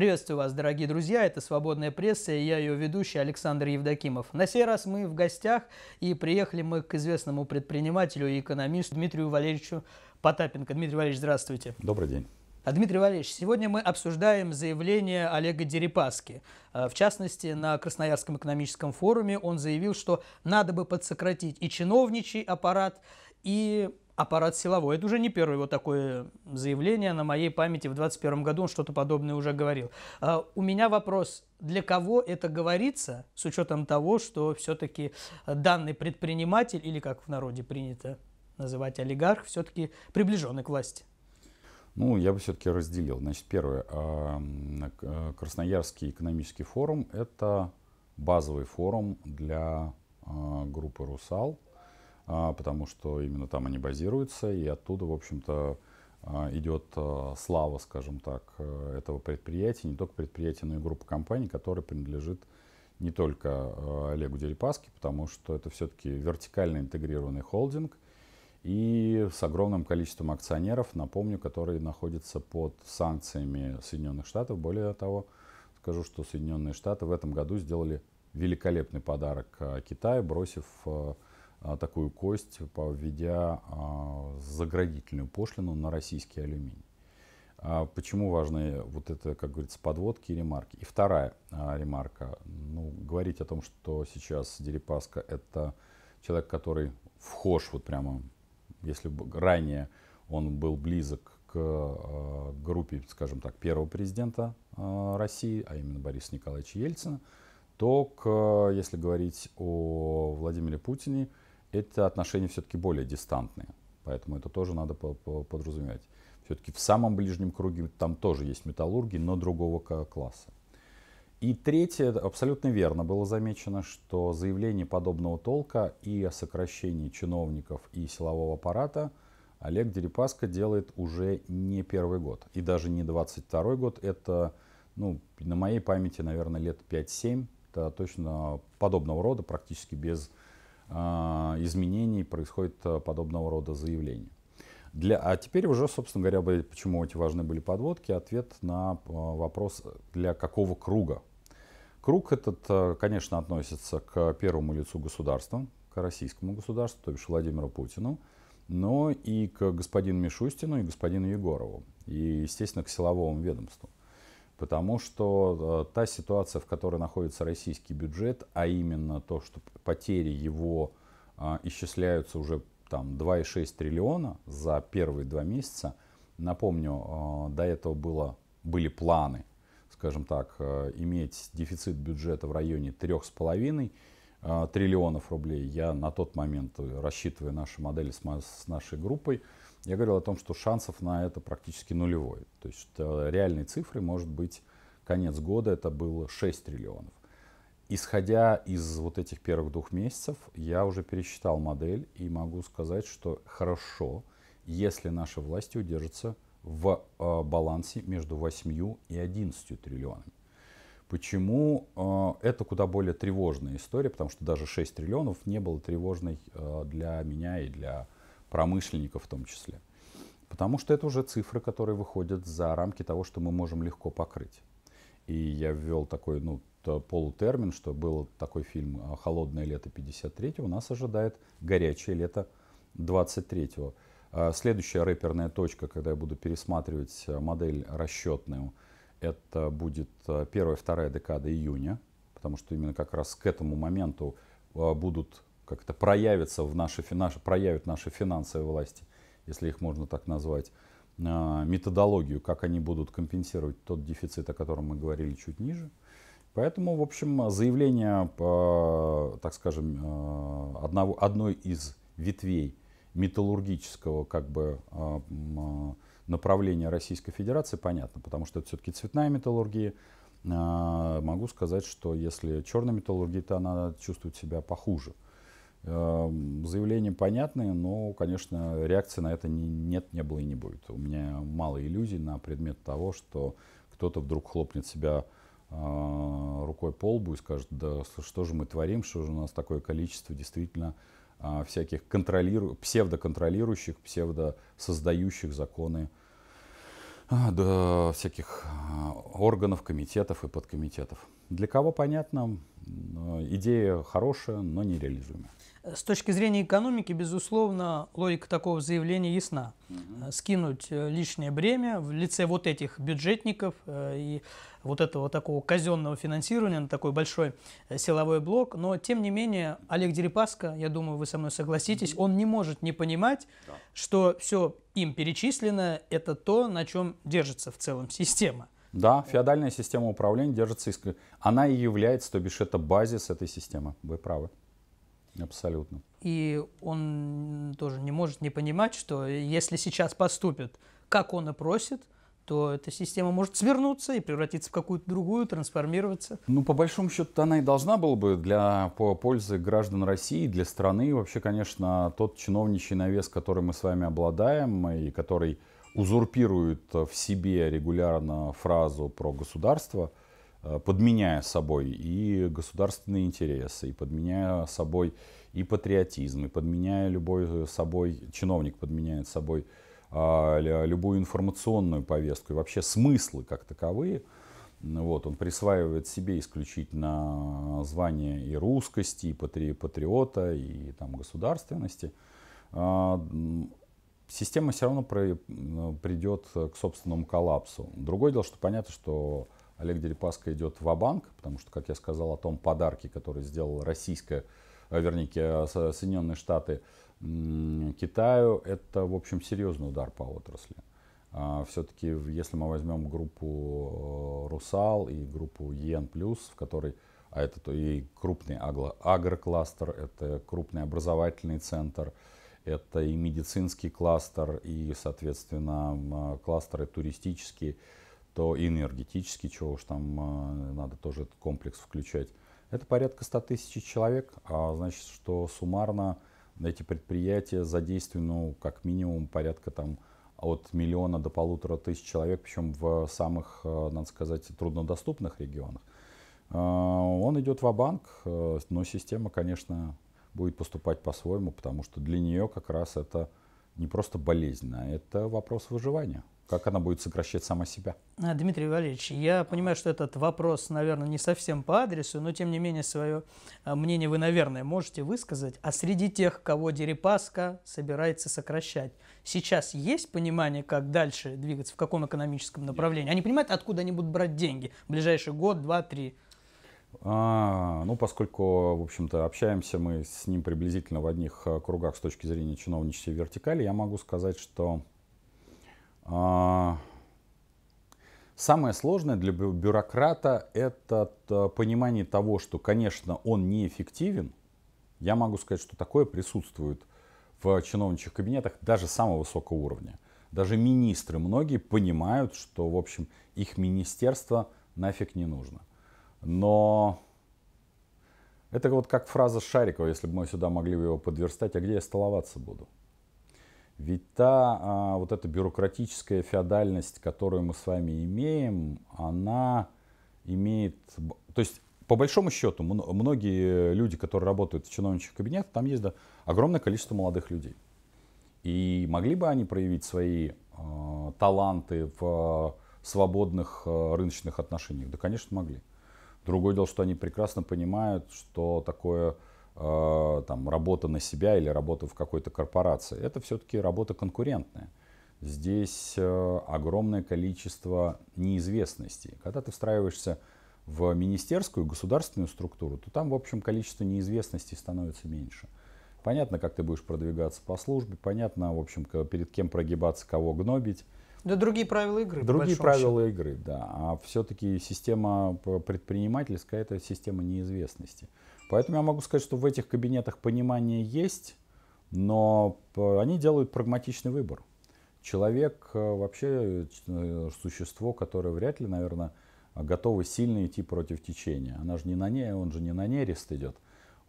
Приветствую вас, дорогие друзья, это «Свободная пресса» и я ее ведущий Александр Евдокимов. На сей раз мы в гостях и приехали мы к известному предпринимателю и экономисту Дмитрию Валерьевичу Потапенко. Дмитрий Валерьевич, здравствуйте. Добрый день. А Дмитрий Валерьевич, сегодня мы обсуждаем заявление Олега Дерипаски. А, в частности, на Красноярском экономическом форуме он заявил, что надо бы подсократить и чиновничий аппарат, и аппарат силовой. Это уже не первое вот такое заявление на моей памяти. В 2021 году он что-то подобное уже говорил. А, у меня вопрос, для кого это говорится, с учетом того, что все-таки данный предприниматель, или как в народе принято называть олигарх, все-таки приближенный к власти? Ну, я бы все-таки разделил. Значит, первое, а, а, Красноярский экономический форум – это базовый форум для группы «Русал», а, потому что именно там они базируются, и оттуда, в общем-то, а, идет а, слава, скажем так, э, этого предприятия, не только предприятия, но и группы компаний, которая принадлежит не только Олегу Дерипаске, потому что это все-таки вертикально интегрированный холдинг и с огромным количеством акционеров, напомню, которые находятся под санкциями Соединенных Штатов. Более того, скажу, что Соединенные Штаты в этом году сделали великолепный подарок Китаю, бросив а, такую кость, введя а, заградительную пошлину на российский алюминий. А, почему важны э, вот это, как говорится, подводки и ремарки? И вторая ремарка. Ну, говорить о том, что сейчас Дерипаска — это человек, который вхож вот прямо, если ранее он был близок к группе, скажем так, первого президента России, а именно Бориса Николаевича Ельцина, то, к, если говорить о Владимире Путине, это отношения все-таки более дистантные. Поэтому это тоже надо подразумевать. Все-таки в самом ближнем круге там тоже есть металлурги, но другого класса. И третье, абсолютно верно было замечено, что заявление подобного толка и о сокращении чиновников и силового аппарата Олег Дерипаска делает уже не первый год. И даже не 22 год. Это, ну, на моей памяти, наверное, лет 5-7. Это точно подобного рода, практически без Э, изменений происходит э, подобного рода заявление. Для, а теперь уже, собственно говоря, почему эти важны были подводки, ответ на э, вопрос, для какого круга. Круг этот, конечно, относится к первому лицу государства, к российскому государству, то бишь Владимиру Путину, но и к господину Мишустину и господину Егорову, и, естественно, к силовому ведомству. Потому что э, та ситуация, в которой находится российский бюджет, а именно то, что потери его а, исчисляются уже там 2,6 триллиона за первые два месяца. Напомню, э, до этого было, были планы, скажем так, э, иметь дефицит бюджета в районе 3,5 триллионов рублей. Я на тот момент, рассчитывая наши модели с, с нашей группой, я говорил о том, что шансов на это практически нулевой. То есть реальной цифры может быть конец года, это было 6 триллионов. Исходя из вот этих первых двух месяцев, я уже пересчитал модель и могу сказать, что хорошо, если наши власти удержатся в э, балансе между 8 и 11 триллионами. Почему э, это куда более тревожная история, потому что даже 6 триллионов не было тревожной э, для меня и для промышленников в том числе. Потому что это уже цифры, которые выходят за рамки того, что мы можем легко покрыть. И я ввел такой ну, полутермин, что был такой фильм а, «Холодное лето 53-го», нас ожидает «Горячее лето 23-го». А, следующая рэперная точка, когда я буду пересматривать а, модель расчетную, это будет первая-вторая декада июня, потому что именно как раз к этому моменту будут как это проявится в наши, наши, проявят наши финансовые власти, если их можно так назвать, а, методологию, как они будут компенсировать тот дефицит, о котором мы говорили чуть ниже. Поэтому, в общем, заявление, а, так скажем, а, одного, одной из ветвей металлургического как бы, направления Российской Федерации понятно, потому что это все-таки цветная металлургия. Могу сказать, что если черная металлургия, то она чувствует себя похуже. Эм, заявления понятные, но, конечно, реакции на это не, нет, не было и не будет. У меня мало иллюзий на предмет того, что кто-то вдруг хлопнет себя э, рукой по лбу и скажет, да что же мы творим, что же у нас такое количество действительно э, всяких контролиру... псевдоконтролирующих, псевдосоздающих законы а, до всяких а, органов, комитетов и подкомитетов. Для кого понятно, идея хорошая, но нереализуемая. С точки зрения экономики, безусловно, логика такого заявления ясна. Э, скинуть э, лишнее бремя в лице вот этих бюджетников э, и вот этого такого казенного финансирования на такой большой силовой блок. Но, тем не менее, Олег Дерипаска, я думаю, вы со мной согласитесь, он не может не понимать, что все им перечислено, это то, на чем держится в целом система. Да, феодальная система управления держится, иск... она и является, то бишь это базис этой системы. Вы правы. Абсолютно. И он тоже не может не понимать, что если сейчас поступит, как он и просит – то эта система может свернуться и превратиться в какую-то другую, трансформироваться. Ну, по большому счету, она и должна была бы для по пользы граждан России, для страны. Вообще, конечно, тот чиновничий навес, который мы с вами обладаем и который узурпирует в себе регулярно фразу про государство, э, подменяя собой и государственные интересы, и подменяя собой и патриотизм, и подменяя любой э, собой, чиновник подменяет собой а, любую информационную повестку и вообще смыслы как таковые. Ну вот, он присваивает себе исключительно звание и русскости, и патри, патриота, и там, государственности. А, система все равно при, придет к собственному коллапсу. Другое дело, что понятно, что Олег Дерипаска идет в банк потому что, как я сказал о том подарке, который сделал российская, а, вернее, Соединенные Штаты Китаю это, в общем, серьезный удар по отрасли. А, Все-таки, если мы возьмем группу э, «Русал» и группу «ЕН+», в которой, а это то и крупный агрокластер, это крупный образовательный центр, это и медицинский кластер, и, соответственно, а, кластеры туристические, то и энергетический, чего уж там а, надо тоже этот комплекс включать. Это порядка 100 тысяч человек, а значит, что суммарно – эти предприятия задействованы ну, как минимум порядка там, от миллиона до полутора тысяч человек, причем в самых, э, надо сказать, труднодоступных регионах. Э, он идет в банк э, но система, конечно, будет поступать по-своему, потому что для нее как раз это не просто болезнь, а это вопрос выживания. Как она будет сокращать сама себя? А, Дмитрий Валерьевич, я понимаю, что этот вопрос, наверное, не совсем по адресу, но тем не менее свое а, мнение вы, наверное, можете высказать. А среди тех, кого Дерипаска собирается сокращать, сейчас есть понимание, как дальше двигаться, в каком экономическом направлении? Нет. Они понимают, откуда они будут брать деньги в ближайший год, два, три? А, ну, поскольку, в общем-то, общаемся мы с ним приблизительно в одних э, кругах с точки зрения чиновничьей вертикали, я могу сказать, что а, самое сложное для бюрократа это э, понимание того, что, конечно, он неэффективен. Я могу сказать, что такое присутствует в чиновничьих кабинетах даже самого высокого уровня. Даже министры многие понимают, что, в общем, их министерство нафиг не нужно. Но это вот как фраза Шарикова, если бы мы сюда могли его подверстать, а где я столоваться буду? Ведь та а, вот эта бюрократическая феодальность, которую мы с вами имеем, она имеет... То есть, по большому счету, многие люди, которые работают в чиновничьих кабинетах, там есть да, огромное количество молодых людей. И могли бы они проявить свои э, таланты в свободных э, рыночных отношениях? Да, конечно, могли. Другое дело, что они прекрасно понимают, что такое э, там, работа на себя или работа в какой-то корпорации. Это все-таки работа конкурентная. Здесь э, огромное количество неизвестностей. Когда ты встраиваешься в министерскую, государственную структуру, то там, в общем, количество неизвестностей становится меньше. Понятно, как ты будешь продвигаться по службе, понятно, в общем, перед кем прогибаться, кого гнобить. Да другие правила игры. Другие правила счету. игры, да. А все-таки система предпринимательская – это система неизвестности. Поэтому я могу сказать, что в этих кабинетах понимание есть, но они делают прагматичный выбор. Человек э, вообще э, существо, которое вряд ли, наверное, готово сильно идти против течения. Она же не на ней, он же не на нерест идет.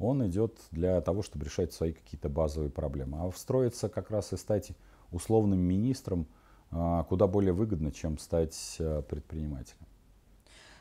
Он идет для того, чтобы решать свои какие-то базовые проблемы. А встроиться как раз и стать условным министром – а, куда более выгодно, чем стать э, предпринимателем.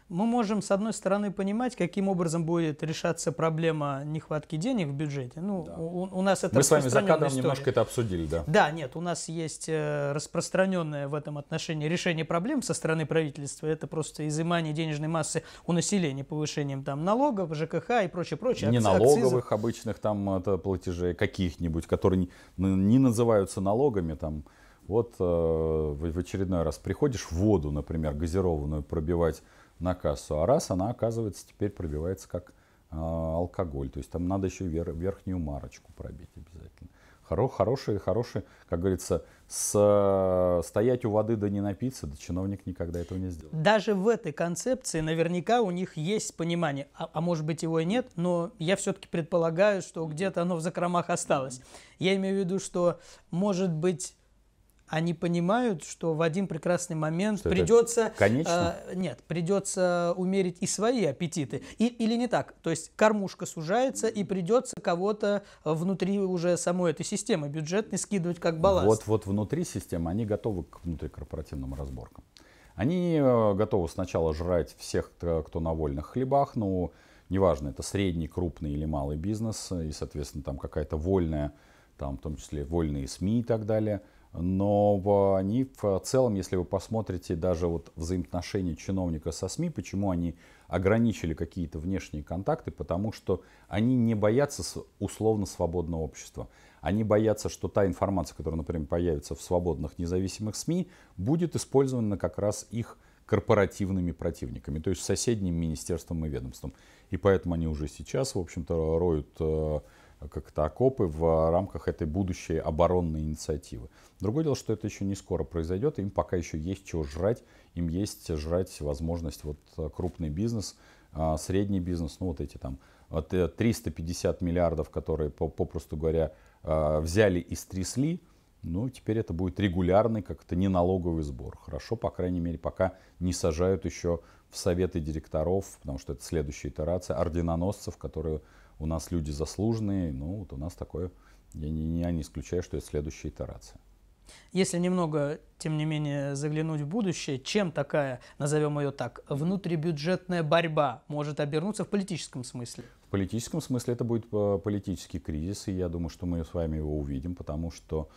Мы можем, с одной стороны, понимать, каким образом будет решаться проблема нехватки денег в бюджете. Ну, да. у, у нас это Мы с вами за кадром история. немножко это обсудили, да? Да, нет, у нас есть э, распространенное в этом отношении решение проблем со стороны правительства. Это просто изымание денежной массы у населения повышением там налогов, ЖКХ и прочее, прочее. Не акци- налоговых акцизов. обычных там это платежей каких-нибудь, которые не, не называются налогами там вот э, в очередной раз приходишь воду, например, газированную пробивать на кассу, а раз она оказывается теперь пробивается как э, алкоголь. То есть там надо еще вер, верхнюю марочку пробить обязательно. Хоро, хорошие, хорошие, как говорится, с, стоять у воды да не напиться, да чиновник никогда этого не сделал. Даже в этой концепции наверняка у них есть понимание, а, а может быть его и нет, но я все-таки предполагаю, что где-то оно в закромах осталось. Я имею в виду, что может быть они понимают, что в один прекрасный момент что придется... Э, нет, придется умерить и свои аппетиты. И, или не так. То есть кормушка сужается, и придется кого-то внутри уже самой этой системы бюджетной скидывать как балласт. Вот, вот внутри системы они готовы к внутрикорпоративным разборкам. Они э, готовы сначала жрать всех, э, кто на вольных хлебах, ну, неважно, это средний, крупный или малый бизнес, э, и, соответственно, там какая-то вольная, там, в том числе вольные СМИ и так далее – но они в целом, если вы посмотрите даже вот взаимоотношения чиновника со СМИ, почему они ограничили какие-то внешние контакты, потому что они не боятся условно свободного общества. Они боятся, что та информация, которая, например, появится в свободных независимых СМИ, будет использована как раз их корпоративными противниками, то есть соседним министерством и ведомством. И поэтому они уже сейчас, в общем-то, роют э, как-то окопы в рамках этой будущей оборонной инициативы. Другое дело, что это еще не скоро произойдет, им пока еще есть чего жрать, им есть жрать возможность вот э, крупный бизнес, а, средний бизнес, ну вот эти там 350 э, миллиардов, которые, попросту говоря, а, взяли и стрясли, ну, теперь это будет регулярный как-то неналоговый сбор. Хорошо, по крайней мере, пока не сажают еще в советы директоров, потому что это следующая итерация, орденоносцев, которые у нас люди заслуженные, ну вот у нас такое, я не, я не исключаю, что это следующая итерация. Если немного, тем не менее, заглянуть в будущее, чем такая, назовем ее так, внутрибюджетная борьба может обернуться в политическом смысле? В политическом смысле это будет э, политический кризис, и я думаю, что мы с вами его увидим, потому что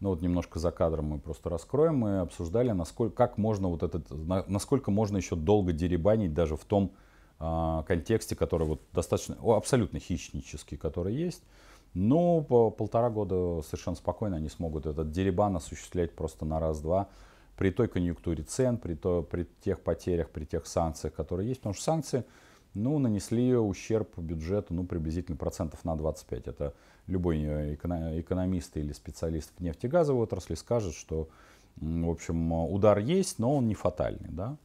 ну вот немножко за кадром мы просто раскроем, мы обсуждали, насколько, как можно вот этот, насколько можно еще долго деребанить даже в том э, контексте, который вот достаточно, о, абсолютно хищнический, который есть. Но ну, по полтора года совершенно спокойно они смогут этот деребан осуществлять просто на раз-два при той конъюнктуре цен, при, то, при тех потерях, при тех санкциях, которые есть. Потому что санкции, ну, нанесли ущерб бюджету ну, приблизительно процентов на 25. Это любой э, экономист или специалист в нефтегазовой отрасли скажет, что, в общем, удар есть, но он не фатальный. Да?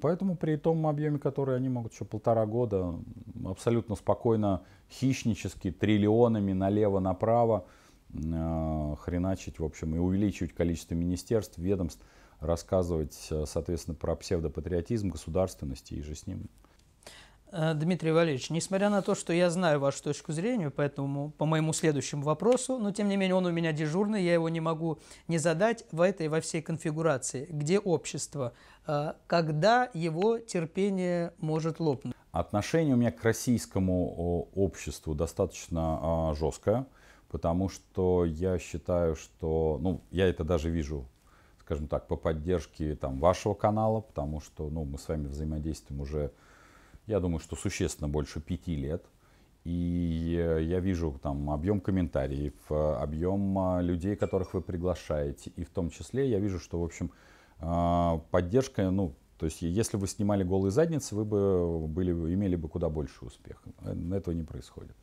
Поэтому при том объеме, который они могут еще полтора года абсолютно спокойно, хищнически, триллионами налево-направо э, хреначить, в общем, и увеличивать количество министерств, ведомств, рассказывать, э, соответственно, про псевдопатриотизм, государственности и же с ним. Э, Дмитрий Валерьевич, несмотря на то, что я знаю вашу точку зрения, поэтому по моему следующему вопросу, но тем не менее он у меня дежурный, я его не могу не задать в этой, во всей конфигурации. Где общество? Э, когда его терпение может лопнуть? Отношение у меня к российскому обществу достаточно а, жесткое, потому что я считаю, что, ну, я это даже вижу скажем так, по поддержке там, вашего канала, потому что ну, мы с вами взаимодействуем уже я думаю, что существенно больше пяти лет. И э, я вижу там объем комментариев, э, объем э, людей, которых вы приглашаете. И в том числе я вижу, что, в общем, поддержка, ну, то есть если вы снимали голые задницы, вы бы были, имели бы куда больше успеха. Этого не происходит.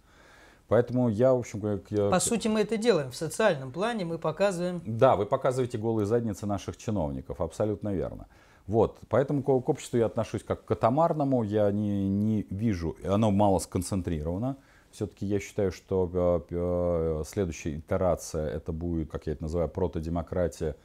Поэтому я, в общем... Как я... По сути, мы это делаем в социальном плане, мы показываем... Да, вы показываете голые задницы наших чиновников, абсолютно верно. Вот, поэтому к, к обществу я отношусь как к атомарному, я не, не вижу, оно мало сконцентрировано. Все-таки я считаю, что э, э следующая итерация, это будет, как я это называю, протодемократия,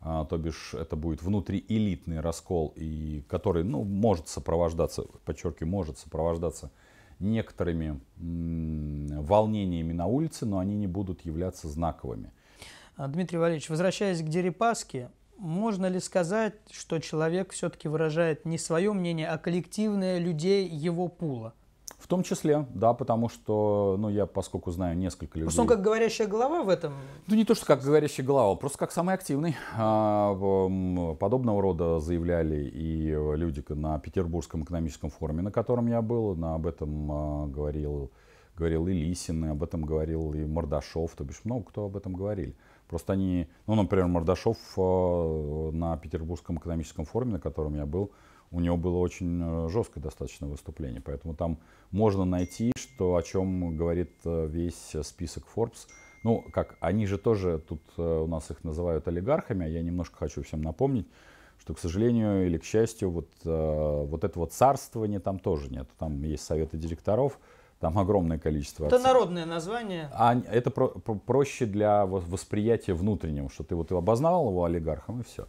э, то бишь это будет внутриэлитный раскол, и, который ну, может сопровождаться, подчеркиваю, может сопровождаться некоторыми волнениями на улице, но они не будут являться знаковыми. А, Дмитрий Валерьевич, возвращаясь к Дерипаске, можно ли сказать, что человек все-таки выражает не свое мнение, а коллективное людей его пула? В том числе, да, потому что, ну, я, поскольку знаю несколько людей... Просто он как говорящая голова в этом? Ну, не то, что как говорящая голова, просто как самый активный. А, подобного рода заявляли и люди на Петербургском экономическом форуме, на котором я был, на, об этом а, говорил, говорил и Лисин, и об этом говорил и Мордашов, то бишь много кто об этом говорили. Просто они, ну, например, Мордашов э, на Петербургском экономическом форуме, на котором я был, у него было очень э, жесткое достаточно выступление. Поэтому там можно найти, что, о чем говорит э, весь список Forbes. Ну, как, они же тоже, тут у нас их называют олигархами, а я немножко хочу всем напомнить, что, к сожалению или к счастью, вот, вот это этого царствования там тоже нет. Там есть советы директоров, там огромное количество акций. Это народное название. А это про, про, проще для восприятия внутреннего, что ты вот обознал его олигархом и все.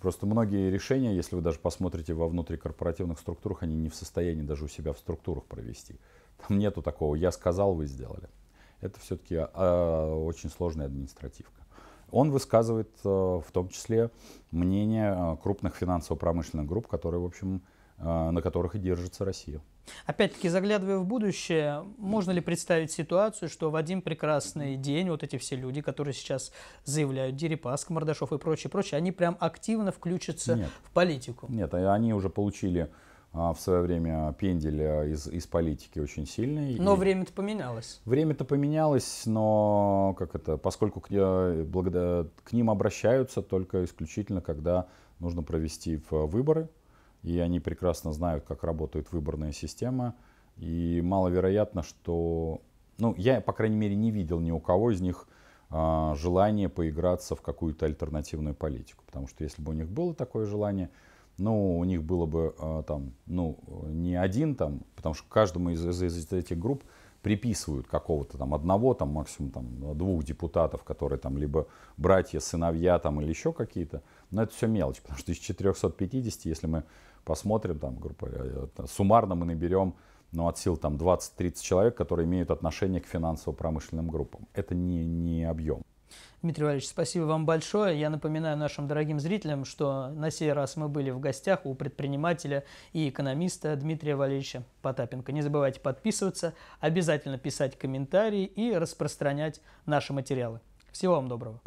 Просто многие решения, если вы даже посмотрите во внутрикорпоративных структурах, они не в состоянии даже у себя в структурах провести. Там нету такого «я сказал, вы сделали». Это все-таки э, а, а, очень сложная административка. Он высказывает э, в том числе мнение э, крупных финансово-промышленных групп, которые, в общем, э, на которых и держится Россия. Опять-таки, заглядывая в будущее, можно ли представить ситуацию, что в один прекрасный день вот эти все люди, которые сейчас заявляют, Дерипаск, Мордашов и прочее, прочее, они прям активно включатся нет, в политику? Нет, а они уже получили а, в свое время пендель а, из, из политики очень сильный. Но время-то поменялось. Время-то поменялось, но как это, поскольку к, к ним обращаются только исключительно, когда нужно провести выборы, и они прекрасно знают, как работает выборная система, и маловероятно, что... Ну, я, по крайней мере, не видел ни у кого из них э, а, желание поиграться в какую-то альтернативную политику, потому что если бы у них было такое желание, ну, у них было бы э, там, ну, не один там, потому что каждому из, из, из этих групп приписывают какого-то там одного, там максимум там двух депутатов, которые там либо братья, сыновья там или еще какие-то. Но это все мелочь, потому что из 450, если мы посмотрим, там, группа, э, э, суммарно мы наберем но ну, от сил там 20-30 человек, которые имеют отношение к финансово-промышленным группам. Это не, не объем. Дмитрий Валерьевич, спасибо вам большое. Я напоминаю нашим дорогим зрителям, что на сей раз мы были в гостях у предпринимателя и экономиста Дмитрия Валерьевича Потапенко. Не забывайте подписываться, обязательно писать комментарии и распространять наши материалы. Всего вам доброго.